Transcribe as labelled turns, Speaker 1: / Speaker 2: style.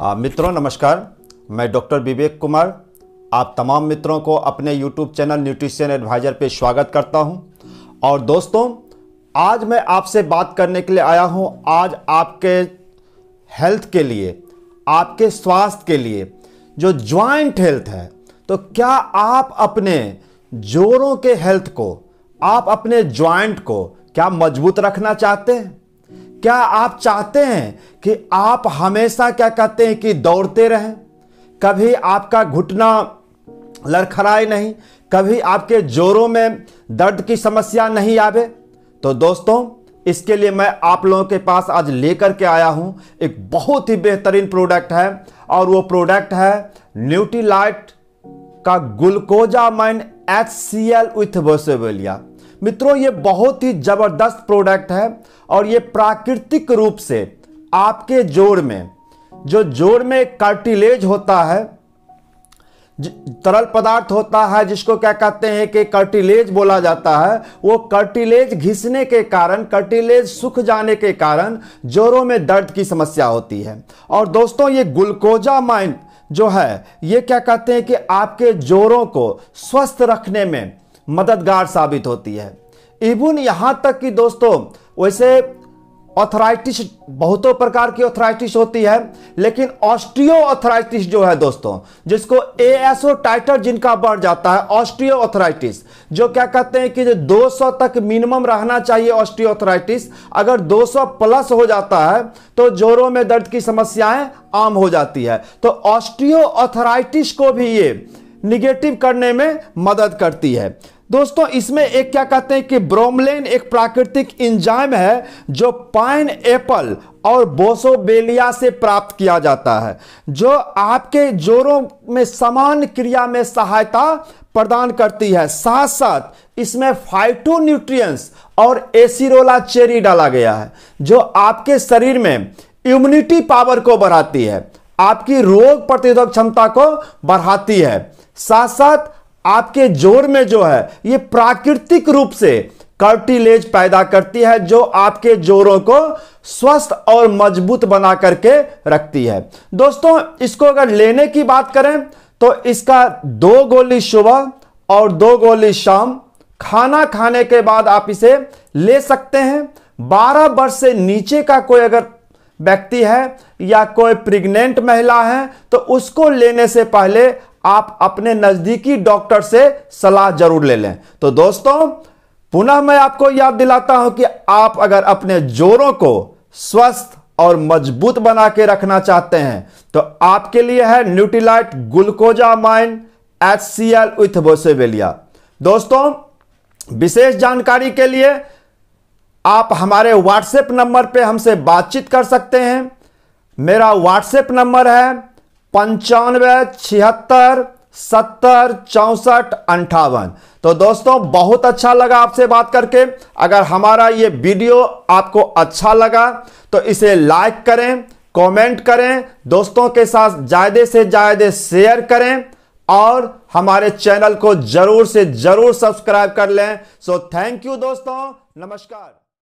Speaker 1: मित्रों नमस्कार मैं डॉक्टर विवेक कुमार आप तमाम मित्रों को अपने यूट्यूब चैनल न्यूट्रिशन एडवाइज़र पे स्वागत करता हूं और दोस्तों आज मैं आपसे बात करने के लिए आया हूं आज आपके हेल्थ के लिए आपके स्वास्थ्य के लिए जो ज्वाइंट हेल्थ है तो क्या आप अपने जोड़ों के हेल्थ को आप अपने ज्वाइंट को क्या मजबूत रखना चाहते हैं क्या आप चाहते हैं कि आप हमेशा क्या कहते हैं कि दौड़ते रहें कभी आपका घुटना लड़खड़ाए नहीं कभी आपके जोरों में दर्द की समस्या नहीं आवे तो दोस्तों इसके लिए मैं आप लोगों के पास आज लेकर के आया हूँ एक बहुत ही बेहतरीन प्रोडक्ट है और वो प्रोडक्ट है न्यूट्रीलाइट का glucosamine H C L with boswellia मित्रों ये बहुत ही ज़बरदस्त प्रोडक्ट है और ये प्राकृतिक रूप से आपके जोड़ में जो जोड़ में कार्टिलेज होता है तरल पदार्थ होता है जिसको क्या कहते हैं कि कर्टिलेज बोला जाता है वो कर्टिलेज घिसने के कारण कर्टिलेज सूख जाने के कारण जोड़ों में दर्द की समस्या होती है और दोस्तों ये ग्लूकोजा माइन जो है ये क्या कहते हैं कि आपके जोड़ों को स्वस्थ रखने में मददगार साबित होती है इवन यहाँ तक कि दोस्तों वैसे ऑथराइटिस बहुतों प्रकार की ऑथराइटिस होती है लेकिन ऑस्ट्रियो ऑथराइटिस जो है दोस्तों जिसको ए एसओ टाइटर जिनका बढ़ जाता है ऑस्ट्रियो ऑथराइटिस जो क्या कहते हैं कि जो 200 तक मिनिमम रहना चाहिए ऑस्ट्रियो ऑथराइटिस अगर 200 प्लस हो जाता है तो जोरों में दर्द की समस्याएं आम हो जाती है तो ऑस्ट्रियो ऑथराइटिस को भी ये निगेटिव करने में मदद करती है दोस्तों इसमें एक क्या कहते हैं कि ब्रोमलेन एक प्राकृतिक इंजाइम है जो पाइन एप्पल और बोसोबेलिया से प्राप्त किया जाता है जो आपके जोरों में समान क्रिया में सहायता प्रदान करती है साथ साथ इसमें न्यूट्रियस और एसिरोला चेरी डाला गया है जो आपके शरीर में इम्यूनिटी पावर को बढ़ाती है आपकी रोग प्रतिरोधक क्षमता को बढ़ाती है साथ साथ आपके जोर में जो है ये प्राकृतिक रूप से कर्टिलेज पैदा करती है जो आपके जोरों को स्वस्थ और मजबूत बना करके रखती है दोस्तों इसको अगर लेने की बात करें तो इसका दो गोली सुबह और दो गोली शाम खाना खाने के बाद आप इसे ले सकते हैं 12 वर्ष से नीचे का कोई अगर व्यक्ति है या कोई प्रेग्नेंट महिला है तो उसको लेने से पहले आप अपने नजदीकी डॉक्टर से सलाह जरूर ले लें तो दोस्तों पुनः मैं आपको याद दिलाता हूं कि आप अगर अपने जोरों को स्वस्थ और मजबूत बना के रखना चाहते हैं तो आपके लिए है Nutrilite mine H C L with boswellia दोस्तों विशेष जानकारी के लिए आप हमारे व्हाट्सएप नंबर पे हमसे बातचीत कर सकते हैं मेरा व्हाट्सएप नंबर है पंचानवे छिहत्तर सत्तर चौंसठ अंठावन तो दोस्तों बहुत अच्छा लगा आपसे बात करके अगर हमारा ये वीडियो आपको अच्छा लगा तो इसे लाइक करें कमेंट करें दोस्तों के साथ ज़्यादा से ज़्यादा शेयर करें और हमारे चैनल को ज़रूर से ज़रूर सब्सक्राइब कर लें सो थैंक यू दोस्तों नमस्कार